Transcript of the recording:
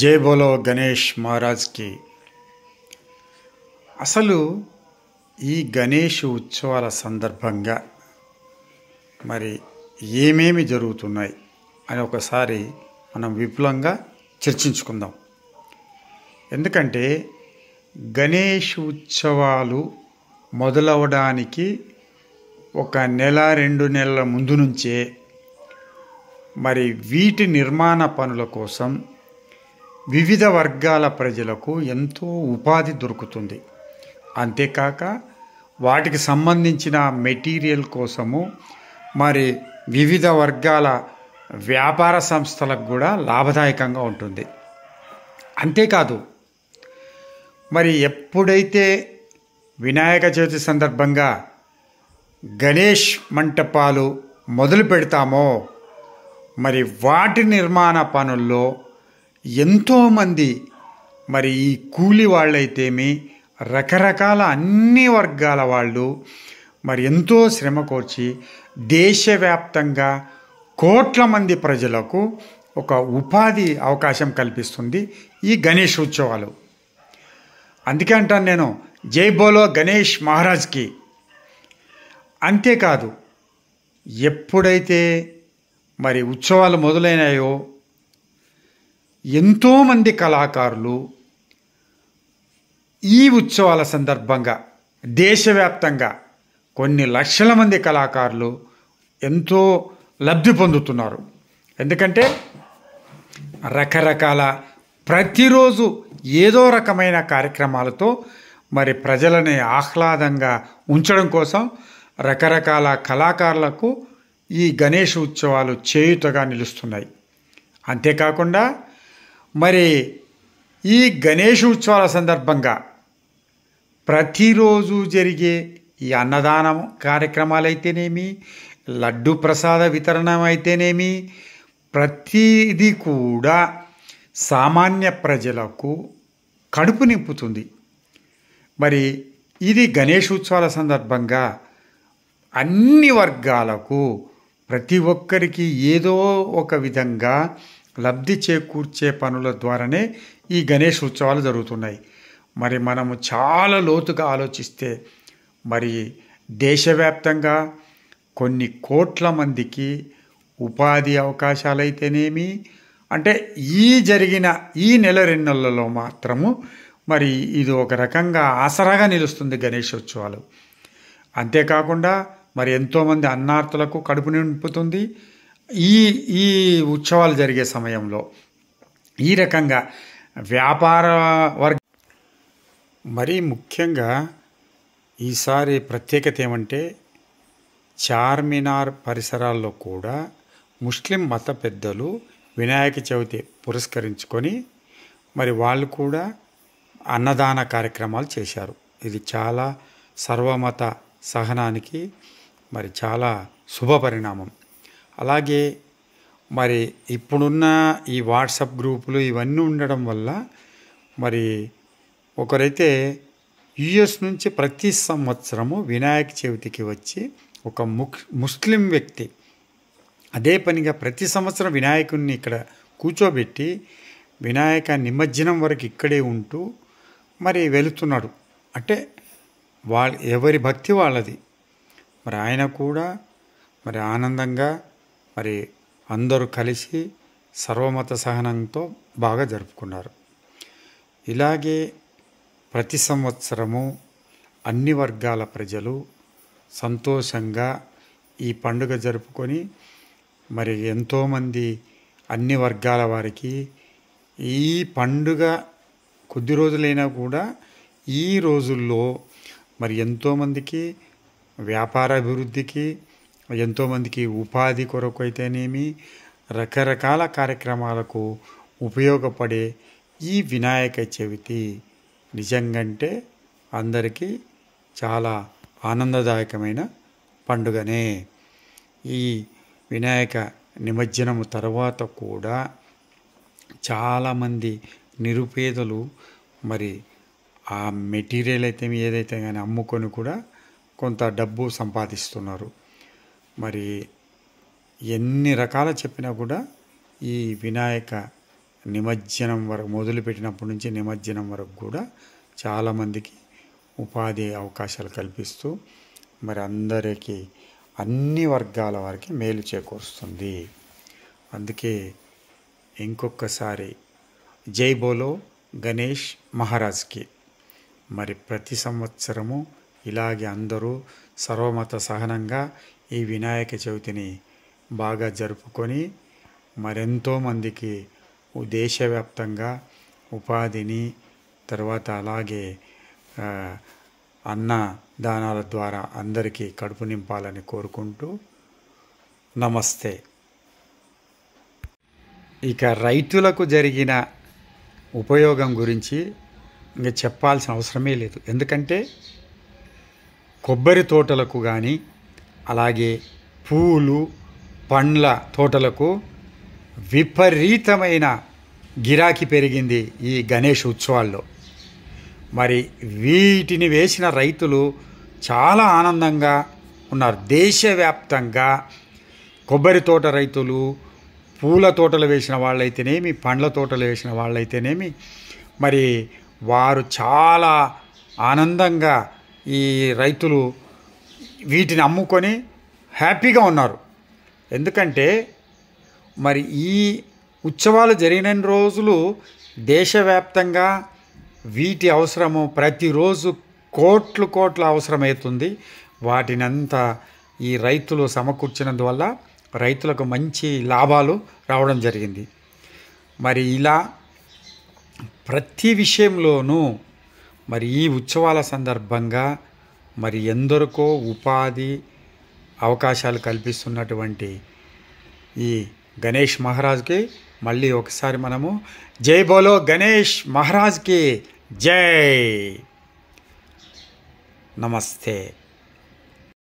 జై బోలో గణేష్ మహారాజ్కి అసలు ఈ గణేష్ ఉత్సవాల సందర్భంగా మరి ఏమేమి జరుగుతున్నాయి అని ఒకసారి మనం విపులంగా చర్చించుకుందాం ఎందుకంటే గణేష్ ఉత్సవాలు మొదలవడానికి ఒక నెల రెండు నెలల ముందు నుంచే మరి వీటి నిర్మాణ పనుల కోసం వివిధ వర్గాల ప్రజలకు ఎంతో ఉపాధి దొరుకుతుంది అంతేకాక వాటికి సంబంధించిన మెటీరియల్ కోసము మరి వివిధ వర్గాల వ్యాపార సంస్థలకు కూడా లాభదాయకంగా ఉంటుంది అంతేకాదు మరి ఎప్పుడైతే వినాయక చవితి సందర్భంగా గణేష్ మంటపాలు మొదలు పెడతామో మరి వాటి నిర్మాణ పనుల్లో ఎంతోమంది మరి ఈ కూలి వాళ్ళైతేమి రకరకాల అన్ని వర్గాల వాళ్ళు మరి ఎంతో శ్రమ కోర్చి దేశవ్యాప్తంగా కోట్ల మంది ప్రజలకు ఒక ఉపాధి అవకాశం కల్పిస్తుంది ఈ గణేష్ ఉత్సవాలు అందుకే అంటాను నేను జై బోలో గణేష్ మహారాజ్కి అంతేకాదు ఎప్పుడైతే మరి ఉత్సవాలు మొదలైనాయో ఎంతోమంది కళాకారులు ఈ ఉత్సవాల సందర్భంగా దేశవ్యాప్తంగా కొన్ని లక్షల మంది కళాకారులు ఎంతో లబ్ధి పొందుతున్నారు ఎందుకంటే రకరకాల ప్రతిరోజు ఏదో రకమైన కార్యక్రమాలతో మరి ప్రజలని ఆహ్లాదంగా ఉంచడం కోసం రకరకాల కళాకారులకు ఈ గణేష్ ఉత్సవాలు చేయుతగా నిలుస్తున్నాయి అంతేకాకుండా మరి ఈ గణేష ఉత్సవాల సందర్భంగా ప్రతిరోజు జరిగే ఈ అన్నదానం కార్యక్రమాలైతేనేమి లడ్డు ప్రసాద వితరణం అయితేనేమి ప్రతిదీ కూడా సామాన్య ప్రజలకు కడుపు నింపుతుంది మరి ఇది గణేష్ ఉత్సవాల సందర్భంగా అన్ని వర్గాలకు ప్రతి ఒక్కరికి ఏదో ఒక విధంగా లబ్ధి చేకూర్చే పనుల ద్వారానే ఈ గణేష్ ఉత్సవాలు జరుగుతున్నాయి మరి మనము చాలా లోతుగా ఆలోచిస్తే మరి దేశవ్యాప్తంగా కొన్ని కోట్ల మందికి ఉపాధి అవకాశాలైతేనేమి అంటే ఈ జరిగిన ఈ నెల రెండు నెలలలో మాత్రము మరి ఇది ఒక రకంగా ఆసరాగా నిలుస్తుంది ఉత్సవాలు అంతేకాకుండా మరి ఎంతోమంది అన్నార్థులకు కడుపు నింపుతుంది ఈ ఈ ఉత్సవాలు జరిగే సమయంలో ఈ రకంగా వ్యాపార వర్గ మరీ ముఖ్యంగా ఈసారి ప్రత్యేకత ఏమంటే చార్మినార్ పరిసరాల్లో కూడా ముస్లిం మత పెద్దలు వినాయక చవితి పురస్కరించుకొని మరి వాళ్ళు కూడా అన్నదాన కార్యక్రమాలు చేశారు ఇది చాలా సర్వమత సహనానికి మరి చాలా శుభ పరిణామం అలాగే మరి ఇప్పుడున్న ఈ వాట్సప్ గ్రూపులు ఇవన్నీ ఉండడం వల్ల మరి ఒకరైతే యుఎస్ నుంచి ప్రతి సంవత్సరము వినాయక చవితికి వచ్చి ఒక ముస్లిం వ్యక్తి అదే పనిగా ప్రతి సంవత్సరం వినాయకుడిని ఇక్కడ కూర్చోబెట్టి వినాయక నిమజ్జనం వరకు ఇక్కడే ఉంటూ మరి వెళుతున్నాడు అంటే వాళ్ళ ఎవరి భక్తి వాళ్ళది మరి ఆయన కూడా మరి ఆనందంగా మరి అందరూ కలిసి సర్వమత సహనంతో బాగా జరుపుకున్నారు ఇలాగే ప్రతి సంవత్సరము అన్ని వర్గాల ప్రజలు సంతోషంగా ఈ పండుగ జరుపుకొని మరి ఎంతోమంది అన్ని వర్గాల వారికి ఈ పండుగ కొద్ది రోజులైనా కూడా ఈ రోజుల్లో మరి ఎంతోమందికి వ్యాపార అభివృద్ధికి ఎంతోమందికి ఉపాధి కొరకు అయితేనేమి రకరకాల కార్యక్రమాలకు ఉపయోగపడే ఈ వినాయక చవితి నిజంగంటే అందరికీ చాలా ఆనందదాయకమైన పండుగనే ఈ వినాయక నిమజ్జనము తర్వాత కూడా చాలామంది నిరుపేదలు మరి ఆ మెటీరియల్ అయితే ఏదైతే కానీ అమ్ముకొని కూడా కొంత డబ్బు సంపాదిస్తున్నారు మరి ఎన్ని రకాల చెప్పినా కూడా ఈ వినాయక నిమజ్జనం వరకు మొదలుపెట్టినప్పటి నుంచి నిమజ్జనం వరకు కూడా చాలామందికి ఉపాధి అవకాశాలు కల్పిస్తూ మరి అందరికీ అన్ని వర్గాల వారికి మేలు చేకూరుస్తుంది అందుకే ఇంకొకసారి జై బోలో గణేష్ మహారాజ్కి మరి ప్రతి సంవత్సరము ఇలాగే అందరూ సర్వమత సహనంగా ఈ వినాయక చవితిని బాగా జరుపుకొని మరెంతో మందికి దేశవ్యాప్తంగా ఉపాధిని తర్వాత అలాగే అన్న దానాల ద్వారా అందరికీ కడుపు నింపాలని కోరుకుంటూ నమస్తే ఇక రైతులకు జరిగిన ఉపయోగం గురించి ఇంకా చెప్పాల్సిన అవసరమే లేదు ఎందుకంటే కొబ్బరి తోటలకు కానీ అలాగే పూలు పండ్ల తోటలకు విపరీతమైన గిరాకీ పెరిగింది ఈ గణేష్ ఉత్సవాల్లో మరి వీటిని వేసిన రైతులు చాలా ఆనందంగా ఉన్నారు దేశవ్యాప్తంగా కొబ్బరి తోట రైతులు పూల తోటలు వేసిన వాళ్ళైతేనేమి పండ్ల తోటలు వేసిన వాళ్ళైతేనేమి మరి వారు చాలా ఆనందంగా ఈ రైతులు వీటిని అమ్ముకొని హ్యాపీగా ఉన్నారు ఎందుకంటే మరి ఈ ఉత్సవాలు జరిగిన రోజులు దేశవ్యాప్తంగా వీటి అవసరము ప్రతిరోజు కోట్లు కోట్ల అవసరమవుతుంది వాటినంతా ఈ రైతులు సమకూర్చినందువల్ల రైతులకు మంచి లాభాలు రావడం జరిగింది మరి ఇలా ప్రతి విషయంలోనూ మరి ఈ ఉత్సవాల సందర్భంగా మరి ఎందరికో ఉపాధి అవకాశాలు కల్పిస్తున్నటువంటి ఈ గణేష్ మహారాజ్కి మళ్ళీ ఒకసారి మనము జై బోలో గణేష్ మహారాజ్కి జై నమస్తే